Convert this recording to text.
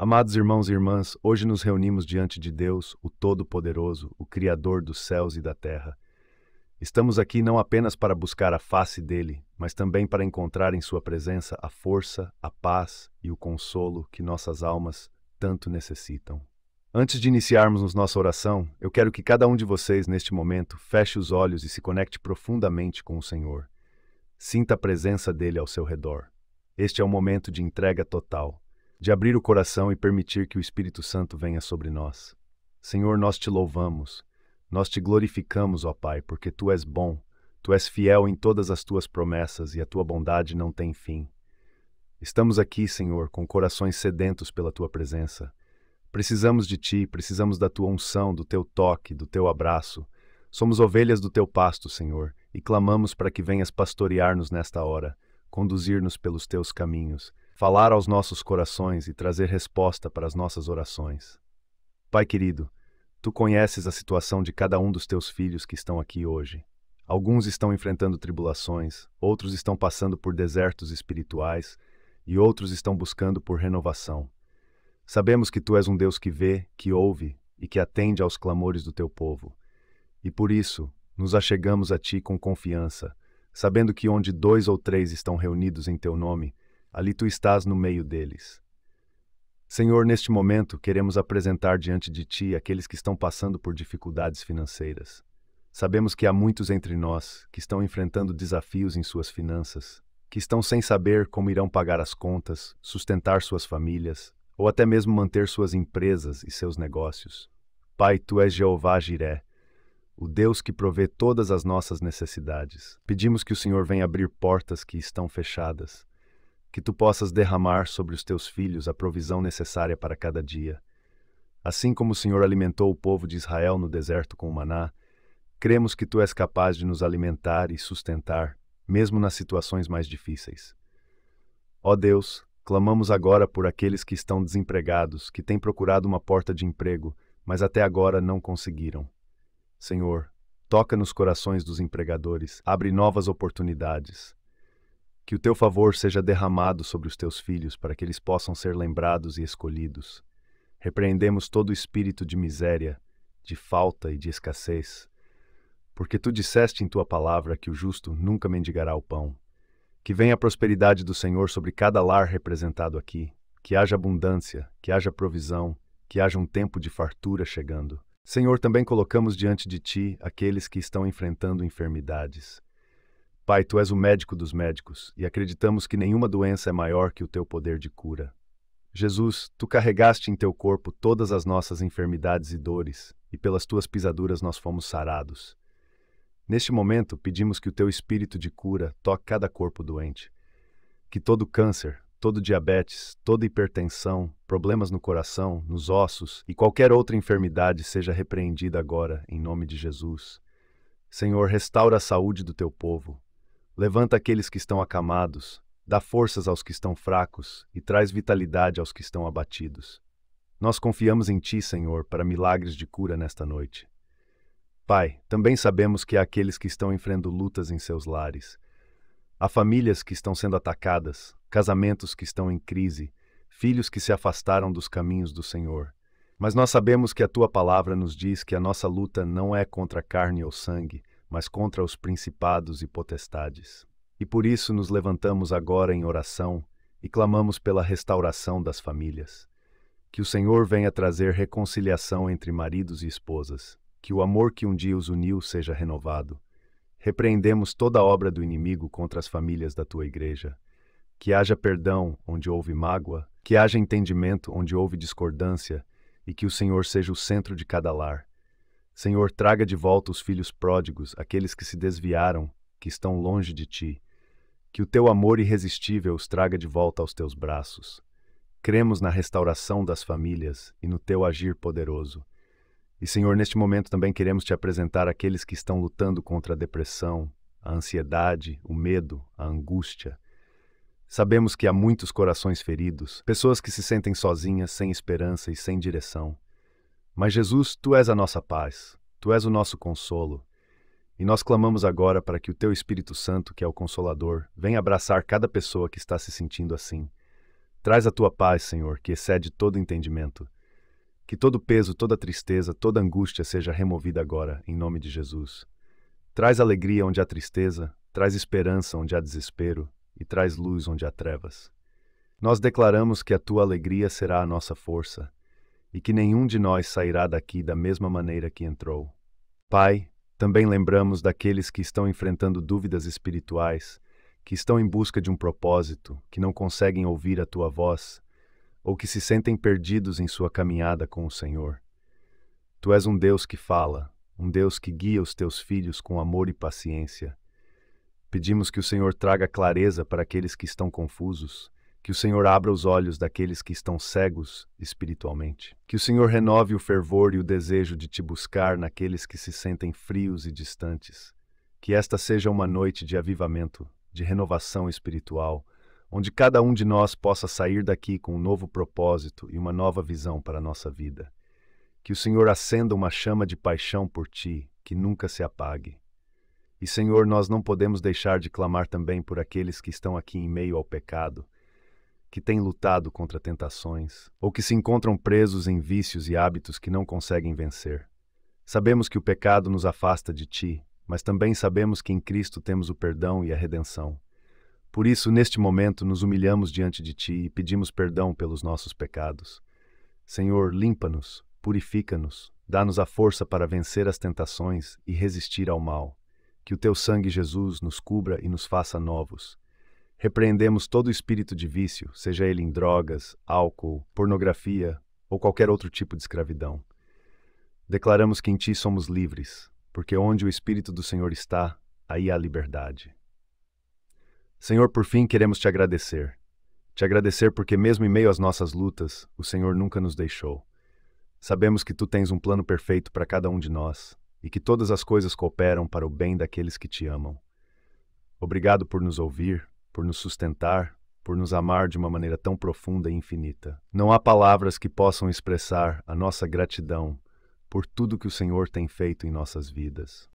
Amados irmãos e irmãs, hoje nos reunimos diante de Deus, o Todo-Poderoso, o Criador dos céus e da terra. Estamos aqui não apenas para buscar a face dele, mas também para encontrar em sua presença a força, a paz e o consolo que nossas almas tanto necessitam. Antes de iniciarmos nossa oração, eu quero que cada um de vocês, neste momento, feche os olhos e se conecte profundamente com o Senhor. Sinta a presença dele ao seu redor. Este é o momento de entrega total de abrir o coração e permitir que o Espírito Santo venha sobre nós. Senhor, nós te louvamos, nós te glorificamos, ó Pai, porque tu és bom, tu és fiel em todas as tuas promessas e a tua bondade não tem fim. Estamos aqui, Senhor, com corações sedentos pela tua presença. Precisamos de ti, precisamos da tua unção, do teu toque, do teu abraço. Somos ovelhas do teu pasto, Senhor, e clamamos para que venhas pastorear-nos nesta hora, conduzir-nos pelos teus caminhos falar aos nossos corações e trazer resposta para as nossas orações. Pai querido, tu conheces a situação de cada um dos teus filhos que estão aqui hoje. Alguns estão enfrentando tribulações, outros estão passando por desertos espirituais e outros estão buscando por renovação. Sabemos que tu és um Deus que vê, que ouve e que atende aos clamores do teu povo. E por isso, nos achegamos a ti com confiança, sabendo que onde dois ou três estão reunidos em teu nome, ali tu estás no meio deles. Senhor, neste momento queremos apresentar diante de ti aqueles que estão passando por dificuldades financeiras. Sabemos que há muitos entre nós que estão enfrentando desafios em suas finanças, que estão sem saber como irão pagar as contas, sustentar suas famílias ou até mesmo manter suas empresas e seus negócios. Pai, tu és Jeová Jiré, o Deus que provê todas as nossas necessidades. Pedimos que o Senhor venha abrir portas que estão fechadas, que tu possas derramar sobre os teus filhos a provisão necessária para cada dia. Assim como o Senhor alimentou o povo de Israel no deserto com o maná, cremos que tu és capaz de nos alimentar e sustentar, mesmo nas situações mais difíceis. Ó Deus, clamamos agora por aqueles que estão desempregados, que têm procurado uma porta de emprego, mas até agora não conseguiram. Senhor, toca nos corações dos empregadores, abre novas oportunidades. Que o teu favor seja derramado sobre os teus filhos, para que eles possam ser lembrados e escolhidos. Repreendemos todo espírito de miséria, de falta e de escassez, porque tu disseste em tua palavra que o justo nunca mendigará o pão. Que venha a prosperidade do Senhor sobre cada lar representado aqui, que haja abundância, que haja provisão, que haja um tempo de fartura chegando. Senhor, também colocamos diante de ti aqueles que estão enfrentando enfermidades Pai, tu és o médico dos médicos e acreditamos que nenhuma doença é maior que o teu poder de cura. Jesus, tu carregaste em teu corpo todas as nossas enfermidades e dores, e pelas tuas pisaduras nós fomos sarados. Neste momento, pedimos que o teu espírito de cura toque cada corpo doente. Que todo câncer, todo diabetes, toda hipertensão, problemas no coração, nos ossos e qualquer outra enfermidade seja repreendida agora, em nome de Jesus. Senhor, restaura a saúde do teu povo, Levanta aqueles que estão acamados, dá forças aos que estão fracos e traz vitalidade aos que estão abatidos. Nós confiamos em Ti, Senhor, para milagres de cura nesta noite. Pai, também sabemos que há aqueles que estão enfrentando lutas em seus lares. Há famílias que estão sendo atacadas, casamentos que estão em crise, filhos que se afastaram dos caminhos do Senhor. Mas nós sabemos que a Tua palavra nos diz que a nossa luta não é contra carne ou sangue, mas contra os principados e potestades. E por isso nos levantamos agora em oração e clamamos pela restauração das famílias. Que o Senhor venha trazer reconciliação entre maridos e esposas, que o amor que um dia os uniu seja renovado. Repreendemos toda obra do inimigo contra as famílias da tua igreja. Que haja perdão onde houve mágoa, que haja entendimento onde houve discordância, e que o Senhor seja o centro de cada lar Senhor, traga de volta os filhos pródigos, aqueles que se desviaram, que estão longe de ti. Que o teu amor irresistível os traga de volta aos teus braços. Cremos na restauração das famílias e no teu agir poderoso. E, Senhor, neste momento também queremos te apresentar aqueles que estão lutando contra a depressão, a ansiedade, o medo, a angústia. Sabemos que há muitos corações feridos, pessoas que se sentem sozinhas, sem esperança e sem direção. Mas Jesus, tu és a nossa paz, tu és o nosso consolo. E nós clamamos agora para que o teu Espírito Santo, que é o consolador, venha abraçar cada pessoa que está se sentindo assim. Traz a tua paz, Senhor, que excede todo entendimento. Que todo peso, toda tristeza, toda angústia seja removida agora, em nome de Jesus. Traz alegria onde há tristeza, traz esperança onde há desespero e traz luz onde há trevas. Nós declaramos que a tua alegria será a nossa força e que nenhum de nós sairá daqui da mesma maneira que entrou. Pai, também lembramos daqueles que estão enfrentando dúvidas espirituais, que estão em busca de um propósito, que não conseguem ouvir a tua voz, ou que se sentem perdidos em sua caminhada com o Senhor. Tu és um Deus que fala, um Deus que guia os teus filhos com amor e paciência. Pedimos que o Senhor traga clareza para aqueles que estão confusos que o Senhor abra os olhos daqueles que estão cegos espiritualmente. Que o Senhor renove o fervor e o desejo de te buscar naqueles que se sentem frios e distantes. Que esta seja uma noite de avivamento, de renovação espiritual, onde cada um de nós possa sair daqui com um novo propósito e uma nova visão para a nossa vida. Que o Senhor acenda uma chama de paixão por ti, que nunca se apague. E, Senhor, nós não podemos deixar de clamar também por aqueles que estão aqui em meio ao pecado que têm lutado contra tentações ou que se encontram presos em vícios e hábitos que não conseguem vencer. Sabemos que o pecado nos afasta de ti, mas também sabemos que em Cristo temos o perdão e a redenção. Por isso, neste momento, nos humilhamos diante de ti e pedimos perdão pelos nossos pecados. Senhor, limpa-nos, purifica-nos, dá-nos a força para vencer as tentações e resistir ao mal. Que o teu sangue, Jesus, nos cubra e nos faça novos. Repreendemos todo espírito de vício, seja ele em drogas, álcool, pornografia ou qualquer outro tipo de escravidão. Declaramos que em ti somos livres, porque onde o Espírito do Senhor está, aí há liberdade. Senhor, por fim, queremos te agradecer. Te agradecer porque, mesmo em meio às nossas lutas, o Senhor nunca nos deixou. Sabemos que tu tens um plano perfeito para cada um de nós e que todas as coisas cooperam para o bem daqueles que te amam. Obrigado por nos ouvir, por nos sustentar, por nos amar de uma maneira tão profunda e infinita. Não há palavras que possam expressar a nossa gratidão por tudo que o Senhor tem feito em nossas vidas.